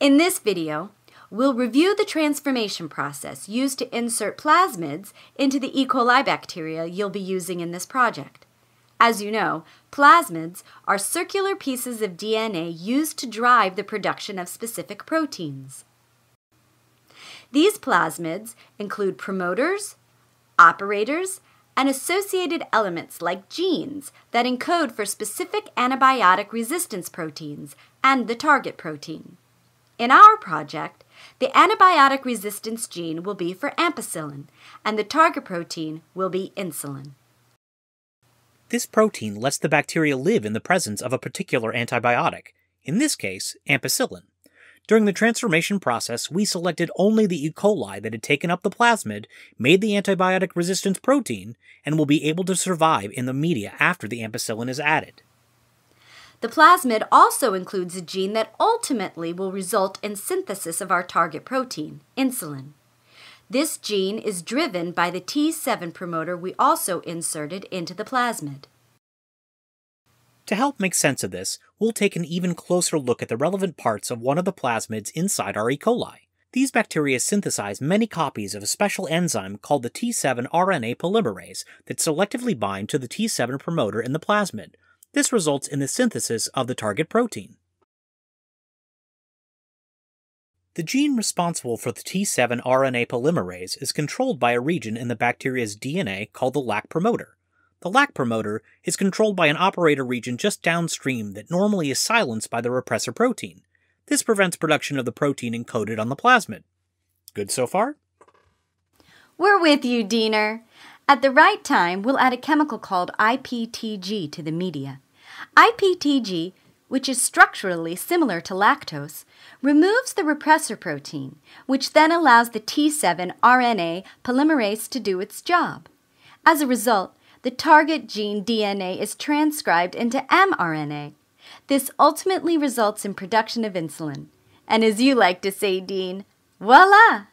In this video, we'll review the transformation process used to insert plasmids into the E. coli bacteria you'll be using in this project. As you know, plasmids are circular pieces of DNA used to drive the production of specific proteins. These plasmids include promoters, operators, and associated elements like genes that encode for specific antibiotic resistance proteins and the target protein. In our project, the antibiotic resistance gene will be for ampicillin, and the target protein will be insulin. This protein lets the bacteria live in the presence of a particular antibiotic, in this case, ampicillin. During the transformation process, we selected only the E. coli that had taken up the plasmid, made the antibiotic resistance protein, and will be able to survive in the media after the ampicillin is added. The plasmid also includes a gene that ultimately will result in synthesis of our target protein, insulin. This gene is driven by the T7 promoter we also inserted into the plasmid. To help make sense of this, we'll take an even closer look at the relevant parts of one of the plasmids inside our E. coli. These bacteria synthesize many copies of a special enzyme called the T7 RNA polymerase that selectively bind to the T7 promoter in the plasmid, this results in the synthesis of the target protein. The gene responsible for the T7 RNA polymerase is controlled by a region in the bacteria's DNA called the lac promoter. The lac promoter is controlled by an operator region just downstream that normally is silenced by the repressor protein. This prevents production of the protein encoded on the plasmid. Good so far? We're with you, Diener. At the right time, we'll add a chemical called IPTG to the media. IPTG, which is structurally similar to lactose, removes the repressor protein, which then allows the T7 RNA polymerase to do its job. As a result, the target gene DNA is transcribed into mRNA. This ultimately results in production of insulin. And as you like to say, Dean, voila!